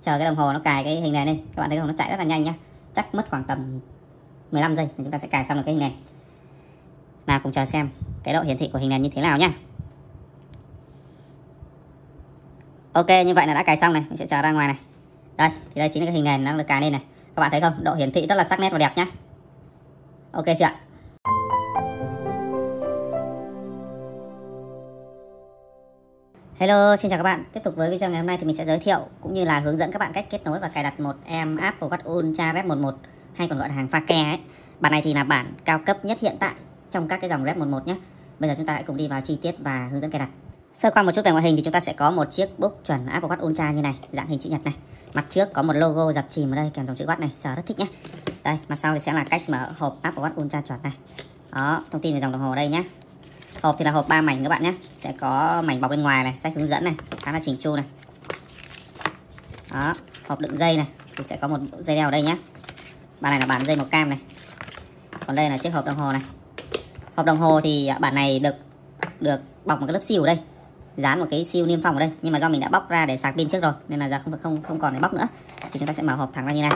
chờ cái đồng hồ nó cài cái hình này lên các bạn thấy không nó chạy rất là nhanh nhá chắc mất khoảng tầm 15 giây chúng ta sẽ cài xong được cái hình nền nào cùng chờ xem cái độ hiển thị của hình nền như thế nào nhá ok như vậy là đã cài xong này mình sẽ chờ ra ngoài này đây thì đây chính là cái hình nền đang được cài lên này các bạn thấy không độ hiển thị rất là sắc nét và đẹp nhá ok chưa ạ Hello, xin chào các bạn. Tiếp tục với video ngày hôm nay thì mình sẽ giới thiệu cũng như là hướng dẫn các bạn cách kết nối và cài đặt một em app của Watt Ultra Rep 11 hay còn gọi là hàng pha ke ấy. Bản này thì là bản cao cấp nhất hiện tại trong các cái dòng Rep 11 nhé. Bây giờ chúng ta hãy cùng đi vào chi tiết và hướng dẫn cài đặt. Sơ qua một chút về ngoại hình thì chúng ta sẽ có một chiếc book chuẩn Apple Watch Ultra như này, dạng hình chữ nhật này. Mặt trước có một logo dập chìm ở đây kèm dòng chữ Watch này, sở rất thích nhé. Đây, mặt sau thì sẽ là cách mở hộp Apple Watch Ultra chuẩn này. Đó, thông tin về dòng đồng hồ đây nhé hộp thì là hộp ba mảnh các bạn nhé sẽ có mảnh bọc bên ngoài này sách hướng dẫn này khá là chỉnh chu này đó hộp đựng dây này thì sẽ có một dây đeo ở đây nhé bản này là bản dây màu cam này còn đây là chiếc hộp đồng hồ này hộp đồng hồ thì bản này được được bọc một cái lớp siêu ở đây dán một cái siêu niêm phong ở đây nhưng mà do mình đã bóc ra để sạc pin trước rồi nên là giờ không không không còn để bóc nữa thì chúng ta sẽ mở hộp thẳng ra như này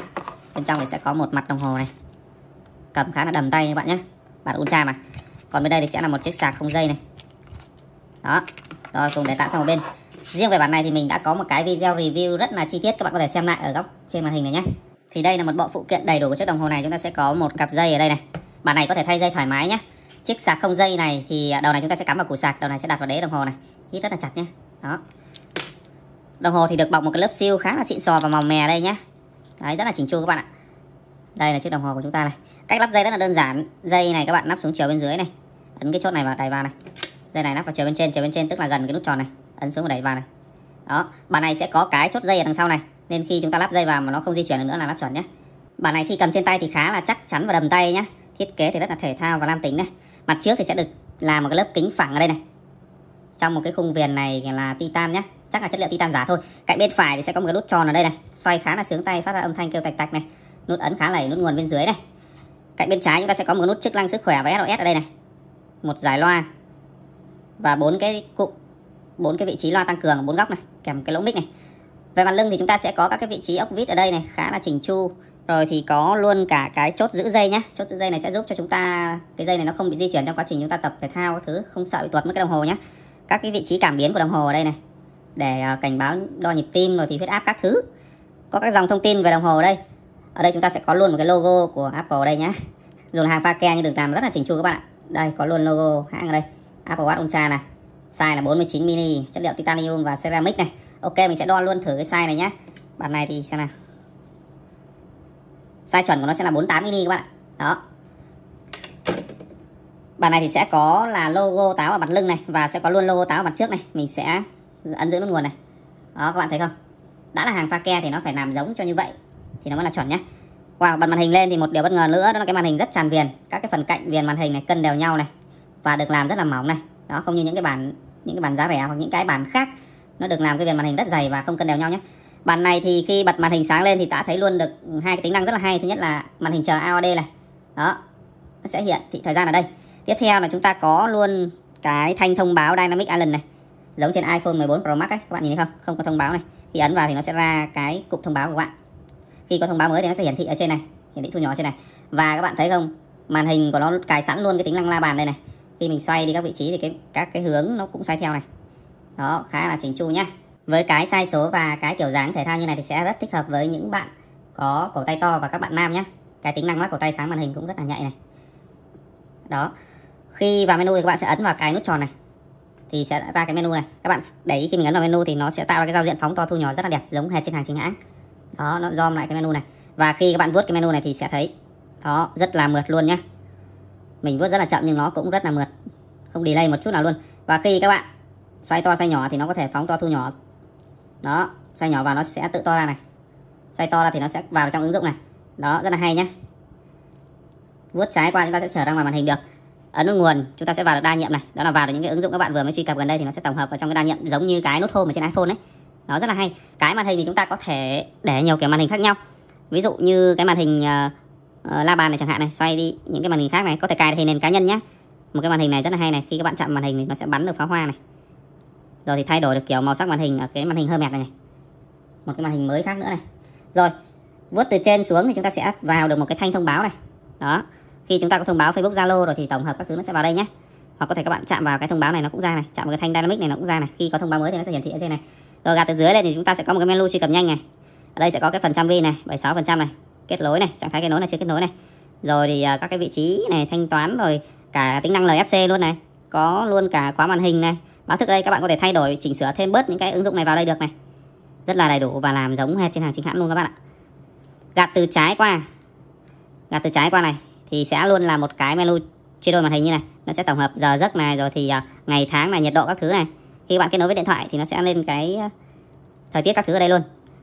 bên trong thì sẽ có một mặt đồng hồ này cầm khá là đầm tay các bạn nhé bản ultra mà còn bên đây thì sẽ là một chiếc sạc không dây này đó rồi cùng để tạm sang một bên riêng về bản này thì mình đã có một cái video review rất là chi tiết các bạn có thể xem lại ở góc trên màn hình này nhé thì đây là một bộ phụ kiện đầy đủ của chiếc đồng hồ này chúng ta sẽ có một cặp dây ở đây này bản này có thể thay dây thoải mái nhé chiếc sạc không dây này thì đầu này chúng ta sẽ cắm vào củ sạc đầu này sẽ đặt vào đế đồng hồ này hít rất là chặt nhé đó đồng hồ thì được bọc một cái lớp siêu khá là xịn sò và màu mè đây nhé đấy rất là chỉnh chu các bạn ạ đây là chiếc đồng hồ của chúng ta này cách lắp dây rất là đơn giản dây này các bạn lắp xuống chiều bên dưới này ấn cái chốt này vào đẩy vào này dây này lắp vào chiều bên trên chiều bên trên tức là gần cái nút tròn này ấn xuống và đẩy vào này đó bàn này sẽ có cái chốt dây ở đằng sau này nên khi chúng ta lắp dây vào mà nó không di chuyển được nữa là lắp chuẩn nhé bàn này khi cầm trên tay thì khá là chắc chắn và đầm tay nhé thiết kế thì rất là thể thao và nam tính này mặt trước thì sẽ được làm một cái lớp kính phẳng ở đây này trong một cái khung viền này là titan nhé chắc là chất liệu titan giả thôi cạnh bên phải thì sẽ có một cái nút tròn ở đây này xoay khá là sướng tay phát ra âm thanh kêu tạch tạch này nút ấn khá lầy nút nguồn bên dưới này cạnh bên trái chúng ta sẽ có một nút chức năng sức khỏe và SOS ở đây này một giải loa và bốn cái cụm bốn cái vị trí loa tăng cường bốn góc này kèm cái lỗ mic này về mặt lưng thì chúng ta sẽ có các cái vị trí ốc vít ở đây này khá là chỉnh chu rồi thì có luôn cả cái chốt giữ dây nhé chốt giữ dây này sẽ giúp cho chúng ta cái dây này nó không bị di chuyển trong quá trình chúng ta tập thể thao các thứ không sợ bị tuột mất cái đồng hồ nhé các cái vị trí cảm biến của đồng hồ ở đây này để à, cảnh báo đo nhịp tim rồi thì huyết áp các thứ có các dòng thông tin về đồng hồ ở đây ở đây chúng ta sẽ có luôn một cái logo của Apple đây nhé dù là hàng pha ke nhưng được làm rất là chỉnh chu các bạn ạ đây có luôn logo hãng ở đây Apple Watch Ultra này size là 49 mini chất liệu titanium và ceramic này ok mình sẽ đo luôn thử cái size này nhé bản này thì xem nào size chuẩn của nó sẽ là 48 mini các bạn ạ đó bản này thì sẽ có là logo táo ở mặt lưng này và sẽ có luôn logo táo ở mặt trước này mình sẽ ấn giữ nút nguồn này đó các bạn thấy không đã là hàng pha ke thì nó phải làm giống cho như vậy thì nó mới là chuẩn nhé Wow, bật màn hình lên thì một điều bất ngờ nữa đó là cái màn hình rất tràn viền. Các cái phần cạnh viền màn hình này cân đều nhau này và được làm rất là mỏng này. Đó không như những cái bản những cái bản giá rẻ hoặc những cái bản khác nó được làm cái viền màn hình rất dày và không cân đều nhau nhé. Bản này thì khi bật màn hình sáng lên thì ta thấy luôn được hai cái tính năng rất là hay. Thứ nhất là màn hình chờ AOD này. Đó. Nó sẽ hiện thị thời gian ở đây. Tiếp theo là chúng ta có luôn cái thanh thông báo Dynamic Island này. Giống trên iPhone 14 Pro Max ấy, các bạn nhìn thấy không? Không có thông báo này. Khi ấn vào thì nó sẽ ra cái cụm thông báo của bạn khi có thông báo mới thì nó sẽ hiển thị ở trên này hiển thị thu nhỏ trên này và các bạn thấy không màn hình của nó cài sẵn luôn cái tính năng la bàn đây này khi mình xoay đi các vị trí thì cái các cái hướng nó cũng xoay theo này đó khá là chỉnh chu nhá với cái sai số và cái kiểu dáng thể thao như này thì sẽ rất thích hợp với những bạn có cổ tay to và các bạn nam nhé cái tính năng mắt cổ tay sáng màn hình cũng rất là nhạy này đó khi vào menu thì các bạn sẽ ấn vào cái nút tròn này thì sẽ ra cái menu này các bạn để ý khi mình ấn vào menu thì nó sẽ tạo ra cái giao diện phóng to thu nhỏ rất là đẹp giống hệt trên hàng chính hãng đó nó zoom lại cái menu này và khi các bạn vuốt cái menu này thì sẽ thấy đó rất là mượt luôn nhé mình vuốt rất là chậm nhưng nó cũng rất là mượt không delay một chút nào luôn và khi các bạn xoay to xoay nhỏ thì nó có thể phóng to thu nhỏ đó xoay nhỏ và nó sẽ tự to ra này xoay to ra thì nó sẽ vào trong ứng dụng này đó rất là hay nhé vuốt trái qua chúng ta sẽ trở ra ngoài màn hình được ấn nút nguồn chúng ta sẽ vào được đa nhiệm này đó là vào được những cái ứng dụng các bạn vừa mới truy cập gần đây thì nó sẽ tổng hợp vào trong cái đa nhiệm giống như cái nút home ở trên iphone đấy nó rất là hay cái màn hình thì chúng ta có thể để nhiều kiểu màn hình khác nhau ví dụ như cái màn hình uh, la bàn này chẳng hạn này xoay đi những cái màn hình khác này có thể cài hình nền cá nhân nhé một cái màn hình này rất là hay này khi các bạn chạm màn hình thì nó sẽ bắn được pháo hoa này rồi thì thay đổi được kiểu màu sắc màn hình ở cái màn hình hơi mệt này, này một cái màn hình mới khác nữa này rồi vuốt từ trên xuống thì chúng ta sẽ vào được một cái thanh thông báo này đó khi chúng ta có thông báo Facebook Zalo rồi thì tổng hợp các thứ nó sẽ vào đây nhé hoặc có thể các bạn chạm vào cái thông báo này nó cũng ra này chạm vào cái thanh dynamic này nó cũng ra này khi có thông báo mới thì nó sẽ hiển thị ở trên này rồi gạt từ dưới lên thì chúng ta sẽ có một cái menu truy cập nhanh này ở đây sẽ có cái phần trăm vi này 76 phần trăm này kết nối này trạng thái kết nối là chưa kết nối này rồi thì à, các cái vị trí này thanh toán rồi cả tính năng LFC luôn này có luôn cả khóa màn hình này báo thức đây các bạn có thể thay đổi chỉnh sửa thêm bớt những cái ứng dụng này vào đây được này rất là đầy đủ và làm giống hết trên hàng chính hãng luôn các bạn ạ gạt từ trái qua gạt từ trái qua này thì sẽ luôn là một cái menu chia đôi màn hình như này nó sẽ tổng hợp giờ giấc này rồi thì à, ngày tháng này nhiệt độ các thứ này khi bạn kết nối với điện thoại thì nó sẽ lên cái ờ, thời tiết các thứ ở đây luôn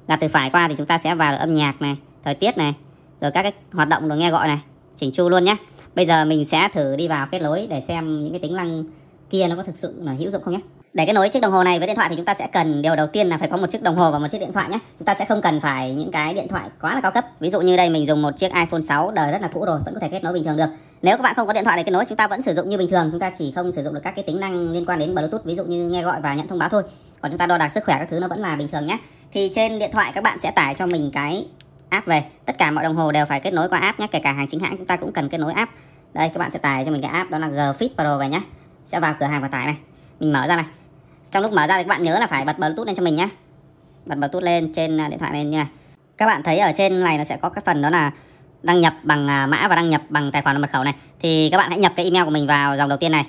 gạt từ phải qua thì chúng ta sẽ vào được âm nhạc này thời tiết này rồi các cái hoạt động được nghe gọi này chỉnh chu luôn nhé bây giờ mình sẽ thử đi vào kết nối để xem những cái tính năng kia nó có thực sự là hữu dụng không nhé để kết nối chiếc đồng hồ này với điện thoại thì chúng ta sẽ cần điều đầu tiên là phải có một chiếc đồng hồ và một chiếc điện thoại nhé chúng ta sẽ không cần phải những cái điện thoại quá là cao cấp ví dụ như đây mình dùng một chiếc iPhone 6 đời rất là cũ rồi vẫn có thể kết nối bình thường được nếu các bạn không có điện thoại để kết nối chúng ta vẫn sử dụng như bình thường chúng ta chỉ không sử dụng được các cái tính năng liên quan đến bluetooth ví dụ như nghe gọi và nhận thông báo thôi còn chúng ta đo đạc sức khỏe các thứ nó vẫn là bình thường nhé thì trên điện thoại các bạn sẽ tải cho mình cái app về tất cả mọi đồng hồ đều phải kết nối qua app nhé kể cả hàng chính hãng chúng ta cũng cần kết nối app đây các bạn sẽ tải cho mình cái app đó là Gfit Pro về nhé sẽ vào cửa hàng và tải này mình mở ra này trong lúc mở ra thì các bạn nhớ là phải bật bluetooth lên cho mình nhé bật bluetooth lên trên à, điện thoại lên nha. các bạn thấy ở trên này nó sẽ có cái phần đó là đăng nhập bằng à, mã và đăng nhập bằng tài khoản và mật khẩu này thì các bạn hãy nhập cái email của mình vào dòng đầu tiên này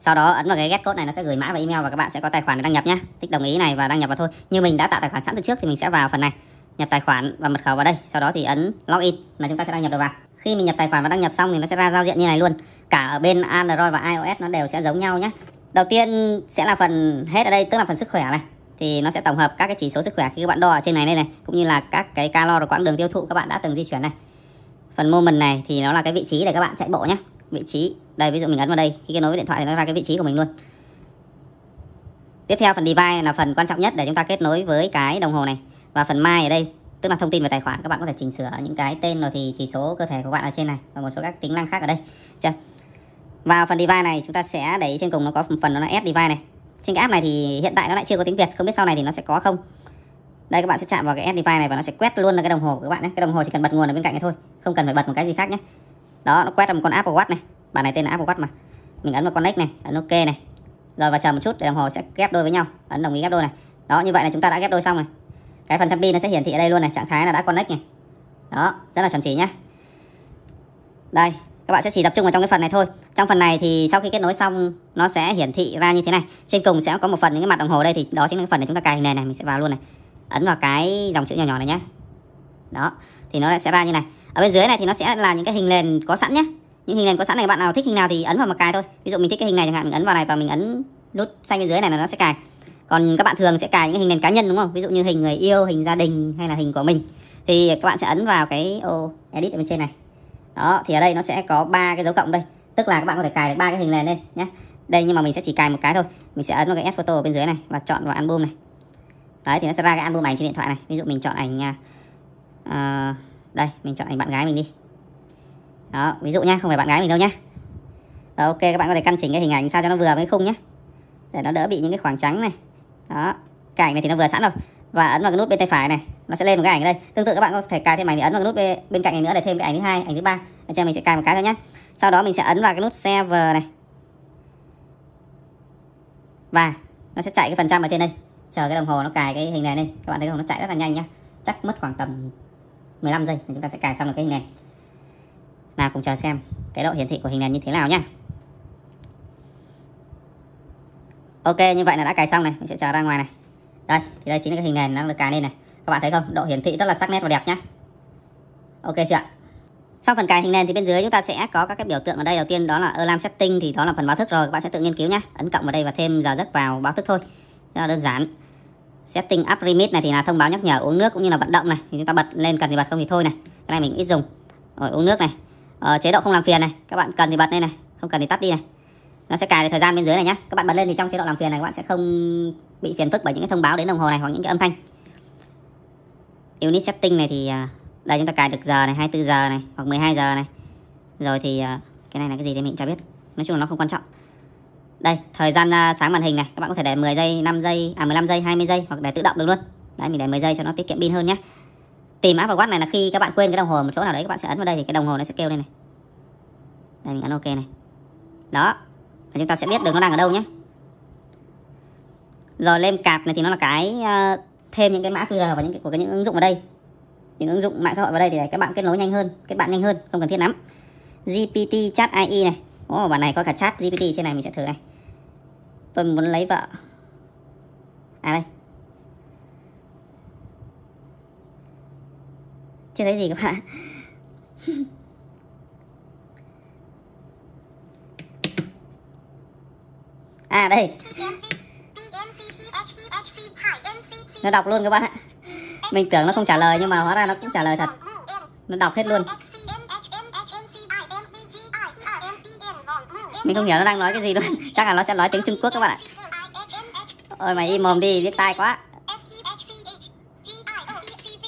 sau đó ấn vào cái get code này nó sẽ gửi mã và email và các bạn sẽ có tài khoản để đăng nhập nhé tích đồng ý này và đăng nhập vào thôi như mình đã tạo tài khoản sẵn từ trước thì mình sẽ vào phần này nhập tài khoản và mật khẩu vào đây sau đó thì ấn login là chúng ta sẽ đăng nhập được vào khi mình nhập tài khoản và đăng nhập xong thì nó sẽ ra giao diện như này luôn cả ở bên android và ios nó đều sẽ giống nhau nhé Đầu tiên sẽ là phần hết ở đây tức là phần sức khỏe này thì nó sẽ tổng hợp các cái chỉ số sức khỏe khi các bạn đo ở trên này đây này, cũng như là các cái calo và quãng đường tiêu thụ các bạn đã từng di chuyển này. Phần moment này thì nó là cái vị trí để các bạn chạy bộ nhé vị trí đây ví dụ mình ấn vào đây khi kết nối với điện thoại thì nó ra cái vị trí của mình luôn tiếp theo phần device là phần quan trọng nhất để chúng ta kết nối với cái đồng hồ này và phần mai ở đây tức là thông tin về tài khoản các bạn có thể chỉnh sửa những cái tên rồi thì chỉ số cơ thể của bạn ở trên này và một số các tính năng khác ở đây chưa vào phần device này chúng ta sẽ để trên cùng nó có phần nó là add device này. Trên cái app này thì hiện tại nó lại chưa có tiếng Việt, không biết sau này thì nó sẽ có không. Đây các bạn sẽ chạm vào cái add device này và nó sẽ quét luôn là cái đồng hồ của các bạn ấy. Cái đồng hồ chỉ cần bật nguồn ở bên cạnh này thôi, không cần phải bật một cái gì khác nhé. Đó, nó quét ra một con Apple Watch này. Bạn này tên là Apple Watch mà. Mình ấn vào connect này, ấn ok này. Rồi và chờ một chút để đồng hồ sẽ ghép đôi với nhau. Ấn đồng ý ghép đôi này. Đó, như vậy là chúng ta đã ghép đôi xong rồi Cái phần trăm pin nó sẽ hiển thị ở đây luôn này, trạng thái là đã connect này. Đó, rất là chuẩn chỉ nhé Đây, các bạn sẽ chỉ tập trung vào trong cái phần này thôi trong phần này thì sau khi kết nối xong nó sẽ hiển thị ra như thế này trên cùng sẽ có một phần những cái mặt đồng hồ đây thì đó chính là cái phần để chúng ta cài hình nền này mình sẽ vào luôn này ấn vào cái dòng chữ nhỏ nhỏ này nhé đó thì nó sẽ ra như này ở bên dưới này thì nó sẽ là những cái hình nền có sẵn nhé những hình nền có sẵn này bạn nào thích hình nào thì ấn vào mà cài thôi ví dụ mình thích cái hình này chẳng hạn mình ấn vào này và mình ấn nút xanh bên dưới này là nó sẽ cài còn các bạn thường sẽ cài những hình nền cá nhân đúng không ví dụ như hình người yêu hình gia đình hay là hình của mình thì các bạn sẽ ấn vào cái ô edit ở bên trên này đó thì ở đây nó sẽ có ba cái dấu cộng đây tức là các bạn có thể cài được ba cái hình nền lên nhé đây nhưng mà mình sẽ chỉ cài một cái thôi mình sẽ ấn vào cái S photo ở bên dưới này và chọn vào album này đấy thì nó sẽ ra cái album ảnh trên điện thoại này ví dụ mình chọn ảnh uh, đây mình chọn ảnh bạn gái mình đi đó ví dụ nha không phải bạn gái mình đâu nhá đó, ok các bạn có thể căn chỉnh cái hình ảnh sao cho nó vừa với khung nhé để nó đỡ bị những cái khoảng trắng này đó cái ảnh này thì nó vừa sẵn rồi và ấn vào cái nút bên tay phải này nó sẽ lên một cái ảnh ở đây tương tự các bạn có thể cài thêm ảnh để ấn vào cái nút bên, bên cạnh ảnh nữa để thêm cái ảnh thứ hai ảnh thứ ba để cho mình sẽ cài một cái thôi nhé sau đó mình sẽ ấn vào cái nút save này và nó sẽ chạy cái phần trăm ở trên đây chờ cái đồng hồ nó cài cái hình này lên các bạn thấy không nó chạy rất là nhanh nhá chắc mất khoảng tầm 15 giây chúng ta sẽ cài xong được cái hình nền nào cùng chờ xem cái độ hiển thị của hình nền như thế nào nhá ok như vậy là đã cài xong này mình sẽ chờ ra ngoài này đây thì đây chính là cái hình nền đang được cài lên này các bạn thấy không? Độ hiển thị rất là sắc nét và đẹp nhé. Ok chưa Sau phần cài hình nền thì bên dưới chúng ta sẽ có các cái biểu tượng ở đây. Đầu tiên đó là alarm setting thì đó là phần báo thức rồi. Các bạn sẽ tự nghiên cứu nhé. Ấn cộng vào đây và thêm giờ giấc vào báo thức thôi. Rất là đơn giản. Setting up limit này thì là thông báo nhắc nhở uống nước cũng như là vận động này. Thì chúng ta bật lên cần thì bật không thì thôi này. Cái này mình ít dùng. Rồi uống nước này. Ờ, chế độ không làm phiền này. Các bạn cần thì bật lên này. Không cần thì tắt đi này. Nó sẽ cài được thời gian bên dưới này nhé. Các bạn bật lên thì trong chế độ làm phiền này các bạn sẽ không bị phiền phức bởi những cái thông báo đến đồng hồ này hoặc những cái âm thanh unit setting này thì à, đây chúng ta cài được giờ này 24 giờ này hoặc 12 giờ này rồi thì à, cái này là cái gì thì mình chả biết nói chung là nó không quan trọng đây thời gian à, sáng màn hình này các bạn có thể để 10 giây 5 giây à 15 giây 20 giây hoặc để tự động được luôn đấy mình để 10 giây cho nó tiết kiệm pin hơn nhé tìm app và watt này là khi các bạn quên cái đồng hồ một chỗ nào đấy các bạn sẽ ấn vào đây thì cái đồng hồ nó sẽ kêu lên này đây mình ấn ok này đó và chúng ta sẽ biết được nó đang ở đâu nhé rồi lên cạp này thì nó là cái uh, thêm những cái mã QR và những cái, của cái những ứng dụng vào đây những ứng dụng mạng xã hội vào đây thì để các bạn kết nối nhanh hơn kết bạn nhanh hơn không cần thiết lắm GPT chat AI này Ồ, bản này có cả chat GPT trên này mình sẽ thử này tôi muốn lấy vợ à đây chưa thấy gì các bạn à đây nó đọc luôn các bạn ạ mình tưởng nó không trả lời nhưng mà hóa ra nó cũng trả lời thật nó đọc hết luôn mình không hiểu nó đang nói cái gì luôn chắc là nó sẽ nói tiếng trung quốc các bạn ạ ôi mày im mồm đi biết tai quá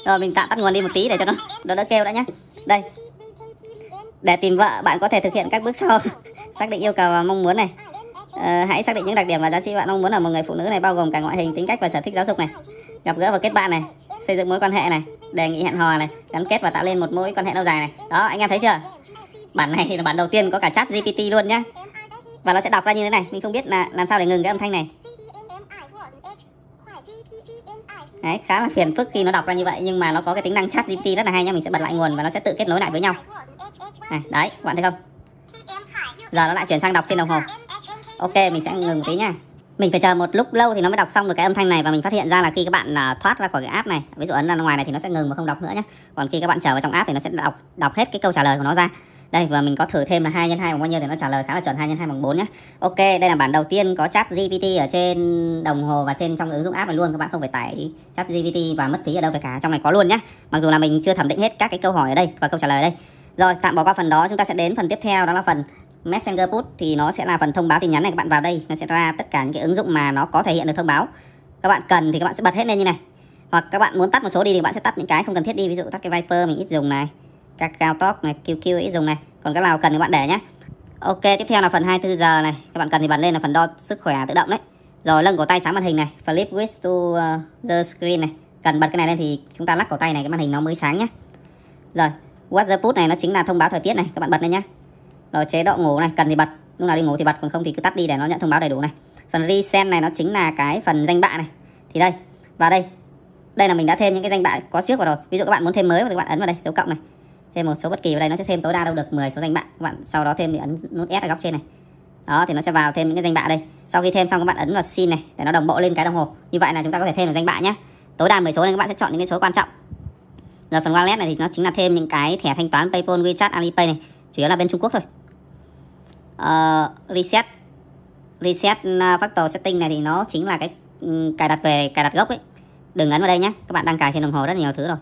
rồi mình tạm tắt nguồn đi một tí để cho nó nó đỡ kêu đã nhé đây để tìm vợ bạn có thể thực hiện các bước sau xác định yêu cầu và mong muốn này ờ, hãy xác định những đặc điểm và giá trị bạn mong muốn ở một người phụ nữ này bao gồm cả ngoại hình tính cách và sở thích giáo dục này gặp gỡ và kết bạn này xây dựng mối quan hệ này đề nghị hẹn hò này gắn kết và tạo lên một mối quan hệ lâu dài này đó anh em thấy chưa bản này là bản đầu tiên có cả chat gpt luôn nhá và nó sẽ đọc ra như thế này mình không biết là làm sao để ngừng cái âm thanh này Đấy, khá là phiền phức khi nó đọc ra như vậy nhưng mà nó có cái tính năng chat GPT rất là hay nhá, mình sẽ bật lại nguồn và nó sẽ tự kết nối lại với nhau này, đấy các bạn thấy không giờ nó lại chuyển sang đọc trên đồng hồ ok mình sẽ ngừng tí nha mình phải chờ một lúc lâu thì nó mới đọc xong được cái âm thanh này và mình phát hiện ra là khi các bạn à, thoát ra khỏi cái app này ví dụ ấn ra ngoài này thì nó sẽ ngừng và không đọc nữa nhé còn khi các bạn chờ vào trong app thì nó sẽ đọc đọc hết cái câu trả lời của nó ra đây và mình có thử thêm là 2 x 2 bằng bao nhiêu thì nó trả lời khá là chuẩn 2 x 2 bằng 4 nhé Ok đây là bản đầu tiên có chat GPT ở trên đồng hồ và trên trong ứng dụng app này luôn các bạn không phải tải chat GPT và mất phí ở đâu phải cả trong này có luôn nhé mặc dù là mình chưa thẩm định hết các cái câu hỏi ở đây và câu trả lời ở đây rồi tạm bỏ qua phần đó chúng ta sẽ đến phần tiếp theo đó là phần Messenger Put thì nó sẽ là phần thông báo tin nhắn này các bạn vào đây nó sẽ ra tất cả những cái ứng dụng mà nó có thể hiện được thông báo các bạn cần thì các bạn sẽ bật hết lên như này hoặc các bạn muốn tắt một số đi thì các bạn sẽ tắt những cái không cần thiết đi ví dụ tắt cái Viper mình ít dùng này các cao tóc này QQ ít dùng này còn cái nào cần thì các bạn để nhé Ok tiếp theo là phần 24 giờ này các bạn cần thì bật lên là phần đo sức khỏe tự động đấy rồi lưng cổ tay sáng màn hình này flip with to uh, the screen này cần bật cái này lên thì chúng ta lắc cổ tay này cái màn hình nó mới sáng nhé rồi weather put này nó chính là thông báo thời tiết này các bạn bật lên nhé rồi chế độ ngủ này, cần thì bật, lúc nào đi ngủ thì bật, còn không thì cứ tắt đi để nó nhận thông báo đầy đủ này. Phần resend này nó chính là cái phần danh bạ này. Thì đây, vào đây. Đây là mình đã thêm những cái danh bạ có trước vào rồi. Ví dụ các bạn muốn thêm mới thì các bạn ấn vào đây, dấu cộng này. Thêm một số bất kỳ vào đây nó sẽ thêm tối đa đâu được 10 số danh bạ. Các bạn sau đó thêm thì ấn nút S ở góc trên này. Đó thì nó sẽ vào thêm những cái danh bạ đây. Sau khi thêm xong các bạn ấn vào xin này để nó đồng bộ lên cái đồng hồ. Như vậy là chúng ta có thể thêm được danh bạ nhé. Tối đa 10 số nên các bạn sẽ chọn những cái số quan trọng. Rồi phần wallet này thì nó chính là thêm những cái thẻ thanh toán PayPal, WeChat, Alipay này chủ yếu là bên Trung Quốc thôi uh, reset reset à, factor setting này thì nó chính là cái ừ, cài đặt về cài đặt gốc đấy đừng ấn vào đây nhé các bạn đang cài trên đồng hồ rất nhiều thứ rồi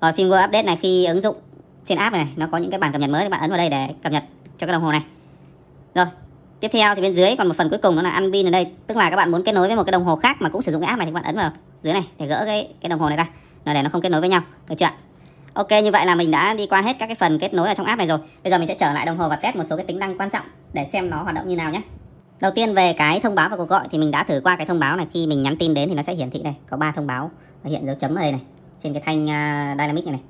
rồi firmware update này khi ứng dụng trên app này, nó có những cái bản cập nhật mới thì bạn ấn vào đây để cập nhật cho cái đồng hồ này rồi tiếp theo thì bên dưới còn một phần cuối cùng đó là unpin ở đây tức là các bạn muốn kết nối với một cái đồng hồ khác mà cũng sử dụng cái app này thì các bạn ấn vào dưới này để gỡ cái cái đồng hồ này ra là để nó không kết nối với nhau được chưa ạ Ok như vậy là mình đã đi qua hết các cái phần kết nối ở trong app này rồi. Bây giờ mình sẽ trở lại đồng hồ và test một số cái tính năng quan trọng để xem nó hoạt động như nào nhé. Đầu tiên về cái thông báo và cuộc gọi thì mình đã thử qua cái thông báo này khi mình nhắn tin đến thì nó sẽ hiển thị này, có ba thông báo hiện dấu chấm ở đây này trên cái thanh uh, dynamic này này.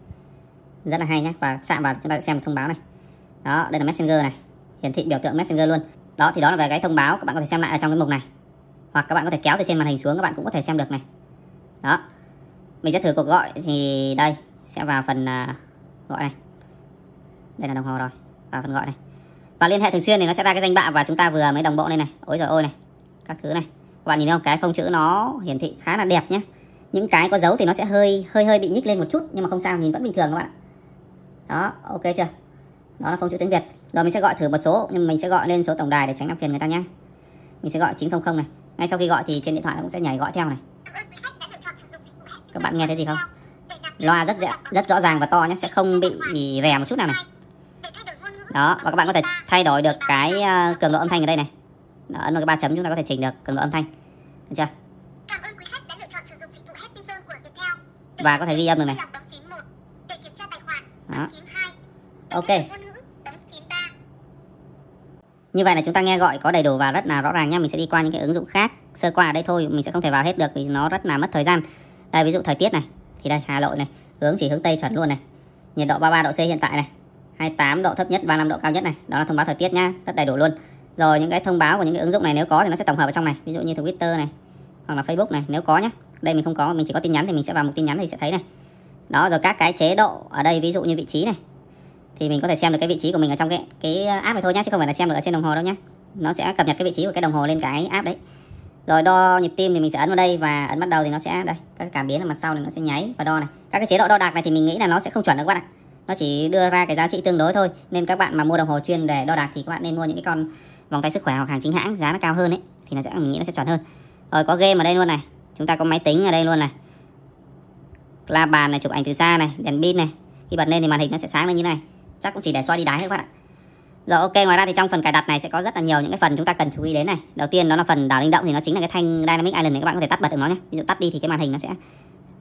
Rất là hay nhé và chạm vào chúng ta xem thông báo này. Đó, đây là Messenger này, hiển thị biểu tượng Messenger luôn. Đó thì đó là về cái thông báo các bạn có thể xem lại ở trong cái mục này. Hoặc các bạn có thể kéo từ trên màn hình xuống các bạn cũng có thể xem được này. Đó. Mình sẽ thử cuộc gọi thì đây, sẽ vào phần à, gọi này đây là đồng hồ rồi vào phần gọi này và liên hệ thường xuyên thì nó sẽ ra cái danh bạ và chúng ta vừa mới đồng bộ này này ôi rồi ôi này các thứ này các bạn nhìn thấy không cái phông chữ nó hiển thị khá là đẹp nhé những cái có dấu thì nó sẽ hơi hơi hơi bị nhích lên một chút nhưng mà không sao nhìn vẫn bình thường các bạn đó ok chưa đó là phông chữ tiếng việt rồi mình sẽ gọi thử một số nhưng mình sẽ gọi lên số tổng đài để tránh làm phiền người ta nhé mình sẽ gọi 900 này ngay sau khi gọi thì trên điện thoại nó cũng sẽ nhảy gọi theo này các bạn nghe thấy gì không Loa rất dễ, rất rõ ràng và to nhé, sẽ không bị rè một chút nào này. Đó, và các bạn có thể thay đổi được cái ờ, cường độ âm thanh ở đây này. Đó, ấn vào cái ba chấm chúng ta có thể chỉnh được cường độ âm thanh. Được chưa? Và có thể ghi âm được này. Đó. Ok. Như vậy là chúng ta nghe gọi có đầy đủ và rất là rõ ràng nhé. Mình sẽ đi qua những cái ứng dụng khác. Sơ qua ở đây thôi, mình sẽ không thể vào hết được vì nó rất là mất thời gian. Đây ví dụ thời tiết này. Thì đây Hà Nội này, hướng chỉ hướng Tây chuẩn luôn này. Nhiệt độ 33 độ C hiện tại này, 28 độ thấp nhất, 35 độ cao nhất này. Đó là thông báo thời tiết nhá, rất đầy đủ luôn. Rồi những cái thông báo của những cái ứng dụng này nếu có thì nó sẽ tổng hợp ở trong này. Ví dụ như Twitter này, hoặc là Facebook này nếu có nhé. Đây mình không có, mình chỉ có tin nhắn thì mình sẽ vào mục tin nhắn thì sẽ thấy này. Đó rồi các cái chế độ ở đây ví dụ như vị trí này thì mình có thể xem được cái vị trí của mình ở trong cái cái app này thôi nhá chứ không phải là xem được ở trên đồng hồ đâu nhá. Nó sẽ cập nhật cái vị trí của cái đồng hồ lên cái app đấy rồi đo nhịp tim thì mình sẽ ấn vào đây và ấn bắt đầu thì nó sẽ đây các cảm biến ở mặt sau này nó sẽ nháy và đo này các cái chế độ đo đạc này thì mình nghĩ là nó sẽ không chuẩn được các bạn ạ nó chỉ đưa ra cái giá trị tương đối thôi nên các bạn mà mua đồng hồ chuyên để đo đạc thì các bạn nên mua những cái con vòng tay sức khỏe hoặc hàng chính hãng giá nó cao hơn ấy thì nó sẽ mình nghĩ nó sẽ chuẩn hơn rồi có game ở đây luôn này chúng ta có máy tính ở đây luôn này la bàn này chụp ảnh từ xa này đèn pin này khi bật lên thì màn hình nó sẽ sáng lên như này chắc cũng chỉ để soi đi đái thôi các bạn ạ rồi ok, ngoài ra thì trong phần cài đặt này sẽ có rất là nhiều những cái phần chúng ta cần chú ý đến này. Đầu tiên đó là phần đảo linh động thì nó chính là cái thanh Dynamic Island này các bạn có thể tắt bật được nó nhé. Ví dụ tắt đi thì cái màn hình nó sẽ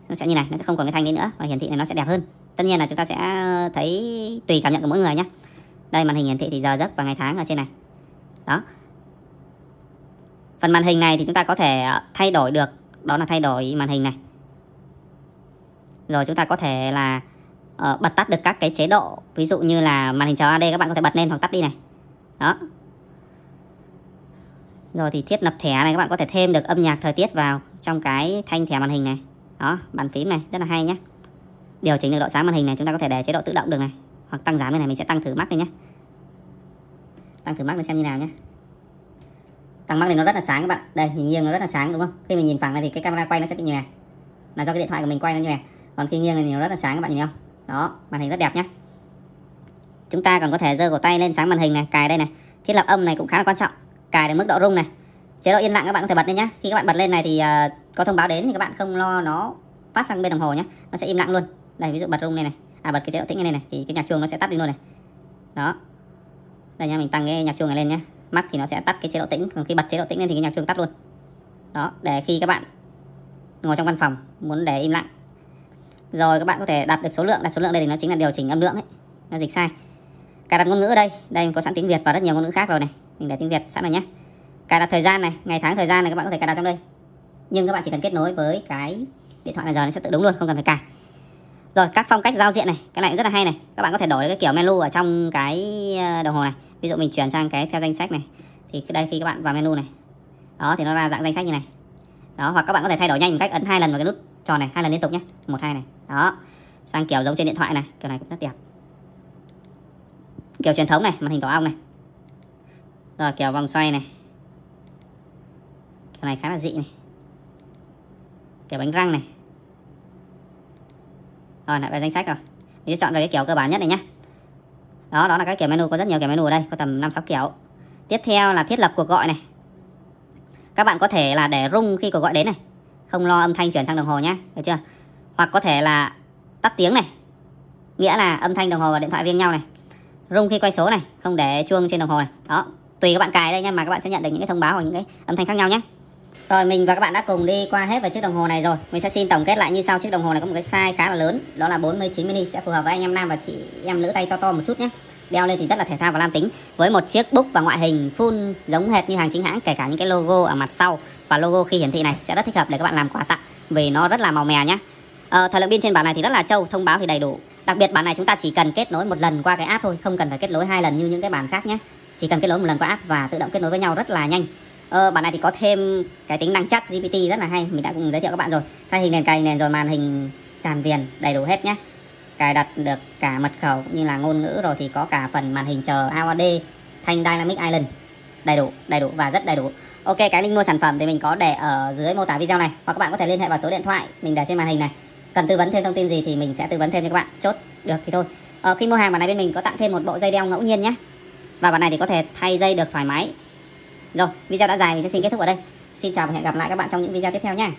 nó sẽ như này, nó sẽ không còn cái thanh đấy nữa và hiển thị này nó sẽ đẹp hơn. Tất nhiên là chúng ta sẽ thấy tùy cảm nhận của mỗi người nhé. Đây màn hình hiển thị thì giờ giấc và ngày tháng ở trên này. Đó. Phần màn hình này thì chúng ta có thể ờ, thay đổi được, đó là thay đổi màn hình này. Rồi chúng ta có thể là uh, bật tắt được các cái chế độ ví dụ như là màn hình chào AD các bạn có thể bật lên hoặc tắt đi này đó rồi thì thiết lập thẻ này các bạn có thể thêm được âm nhạc thời tiết vào trong cái thanh thẻ màn hình này đó bàn phím này rất là hay nhé điều chỉnh được độ sáng màn hình này chúng ta có thể để chế độ tự động được này hoặc tăng giảm bên này mình sẽ tăng thử mắt này nhé tăng thử mắt để xem như nào nhé tăng mắt thì nó rất là sáng các bạn đây nhìn nghiêng nó rất là sáng đúng không khi mình nhìn phẳng này thì cái camera quay nó sẽ bị nhòe là do cái điện thoại của mình quay nó nhòe còn khi nghiêng này thì nó rất là sáng các bạn nhìn không đó màn hình rất đẹp nhé chúng ta còn có thể giơ cổ tay lên sáng màn hình này cài đây này thiết lập âm này cũng khá là quan trọng cài được mức độ rung này chế độ yên lặng các bạn có thể bật lên nhé khi các bạn bật lên này thì uh, có thông báo đến thì các bạn không lo nó phát sang bên đồng hồ nhé nó sẽ im lặng luôn đây ví dụ bật rung này này à bật cái chế độ tĩnh này này thì cái nhạc chuông nó sẽ tắt đi luôn này đó đây nha mình tăng cái nhạc chuông này lên nhé mắc thì nó sẽ tắt cái chế độ tĩnh còn khi bật chế độ tĩnh lên thì cái nhạc chuông tắt luôn đó để khi các bạn ngồi trong văn phòng muốn để im lặng rồi các bạn có thể đặt được số lượng đặt số lượng đây thì nó chính là điều chỉnh âm lượng ấy nó dịch sai cài đặt ngôn ngữ ở đây đây có sẵn tiếng việt và rất nhiều ngôn ngữ khác rồi này mình để tiếng việt sẵn rồi nhé cài đặt thời gian này ngày tháng thời gian này các bạn có thể cài đặt trong đây nhưng các bạn chỉ cần kết nối với cái điện thoại là giờ nó sẽ tự đúng luôn không cần phải cài rồi các phong cách giao diện này cái này cũng rất là hay này các bạn có thể đổi cái kiểu menu ở trong cái ờ, đồng hồ này ví dụ mình chuyển sang cái theo danh sách này thì đây khi các bạn vào menu này đó thì nó ra dạng danh sách như này đó hoặc các bạn có thể thay đổi nhanh một cách ấn hai lần vào cái nút tròn này hai lần liên tục nhé một hai này đó sang kiểu giống trên điện thoại này kiểu này cũng rất đẹp kiểu truyền thống này màn hình tổ ong này rồi kiểu vòng xoay này kiểu này khá là dị này kiểu bánh răng này rồi lại về danh sách rồi mình sẽ chọn về cái kiểu cơ bản nhất này nhé đó đó là các kiểu menu có rất nhiều kiểu menu ở đây có tầm năm sáu kiểu tiếp theo là thiết lập cuộc gọi này các bạn có thể là để rung khi cuộc gọi đến này không lo âm thanh chuyển sang đồng hồ nhé được chưa hoặc có thể là tắt tiếng này nghĩa là âm thanh đồng hồ và điện thoại viêng nhau này rung khi quay số này không để chuông trên đồng hồ này đó tùy các bạn cài đây nha mà các bạn sẽ nhận được những cái thông báo hoặc những cái âm thanh khác nhau nhé rồi mình và các bạn đã cùng đi qua hết về chiếc đồng hồ này rồi Mình sẽ xin tổng kết lại như sau Chiếc đồng hồ này có một cái size khá là lớn Đó là 49 mini Sẽ phù hợp với anh em nam và chị em nữ tay to to một chút nhé Đeo lên thì rất là thể thao và nam tính Với một chiếc búc và ngoại hình full giống hệt như hàng chính hãng Kể cả những cái logo ở mặt sau và logo khi hiển thị này sẽ rất thích hợp để các bạn làm quà tặng vì nó rất là màu mè nhé à, ờ, thời lượng pin trên bản này thì rất là trâu thông báo thì đầy đủ đặc biệt bản này chúng ta chỉ cần kết nối một lần qua cái app thôi không cần phải kết nối hai lần như những cái bản khác nhé chỉ cần kết nối một lần qua app và tự động kết nối với nhau rất là nhanh ờ, bản này thì có thêm cái tính năng chat GPT rất là hay mình đã cùng giới thiệu các bạn rồi thay hình nền cài nền rồi màn hình tràn viền đầy đủ hết nhé cài đặt được cả mật khẩu cũng như là ngôn ngữ rồi thì có cả phần màn hình chờ AOD thanh Dynamic Island đầy đủ đầy đủ và rất đầy đủ Ok, cái link mua sản phẩm thì mình có để ở dưới mô tả video này hoặc các bạn có thể liên hệ vào số điện thoại mình để trên màn hình này. Cần tư vấn thêm thông tin gì thì mình sẽ tư vấn thêm cho các bạn. Chốt được thì thôi. Ờ, khi mua hàng bản này bên mình có tặng thêm một bộ dây đeo ngẫu nhiên nhé. Và bản này thì có thể thay dây được thoải mái. Rồi, video đã dài mình sẽ xin kết thúc ở đây. Xin chào và hẹn gặp lại các bạn trong những video tiếp theo nha.